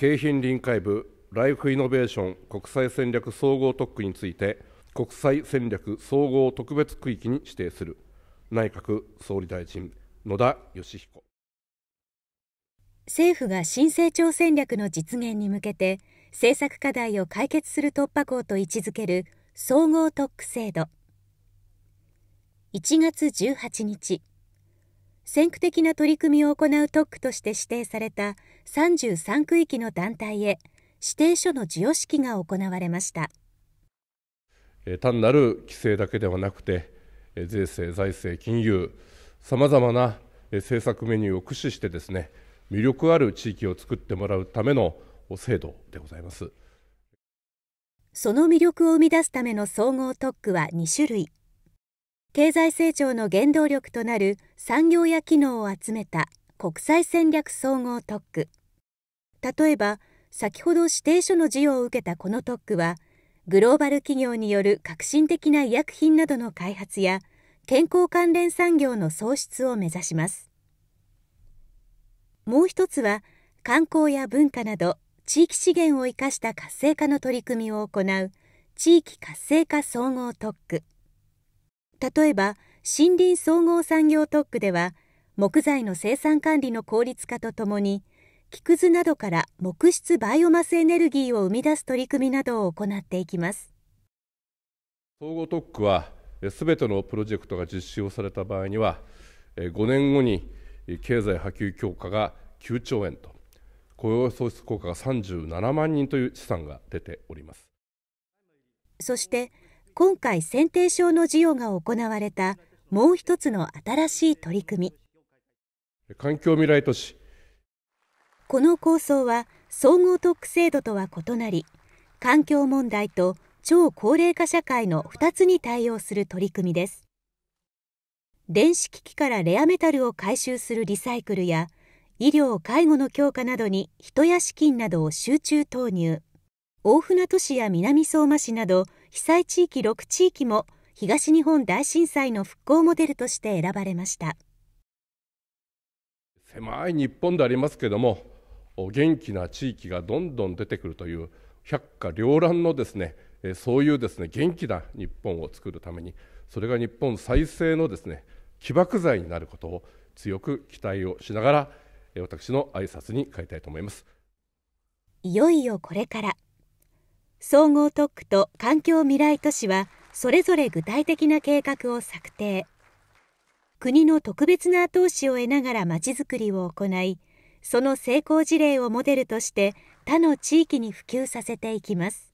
京浜臨海部ライフイノベーション国際戦略総合特区について国際戦略総合特別区域に指定する内閣総理大臣野田義彦政府が新成長戦略の実現に向けて政策課題を解決する突破口と位置づける総合特区制度1月18日先駆的な取り組みを行う特区として指定された33区域の団体へ指定書の授与式が行われました単なる規制だけではなくて税制、財政、金融さまざまな政策メニューを駆使してですね魅力ある地域を作ってもらうための制度でございますその魅力を生み出すための総合特区は2種類経済成長の原動力となる産業や機能を集めた国際戦略総合特区例えば先ほど指定書の授与を受けたこの特区はグローバル企業による革新的な医薬品などの開発や健康関連産業の創出を目指しますもう一つは観光や文化など地域資源を生かした活性化の取り組みを行う地域活性化総合特区例えば森林総合産業特区では木材の生産管理の効率化とともに木くずなどから木質バイオマスエネルギーを生み出す取り組みなどを行っていきます総合特区はすべてのプロジェクトが実施をされた場合には5年後に経済波及強化が9兆円と雇用創出効果が37万人という試算が出ておりますそして今回選定証の授与が行われたもう一つの新しい取り組み環境未来都市この構想は総合特区制度とは異なり環境問題と超高齢化社会の2つに対応する取り組みです電子機器からレアメタルを回収するリサイクルや医療・介護の強化などに人や資金などを集中投入大船渡市や南相馬市など被災地域6地域も東日本大震災の復興モデルとして選ばれました狭い日本でありますけれども元気な地域がどんどん出てくるという百花繚乱のですねそういうですね元気な日本を作るためにそれが日本再生のですね起爆剤になることを強く期待をしながら私の挨拶に変えたいと思いますいよいよこれから総合特区と環境未来都市はそれぞれ具体的な計画を策定国の特別な後押しを得ながらまちづくりを行いその成功事例をモデルとして他の地域に普及させていきます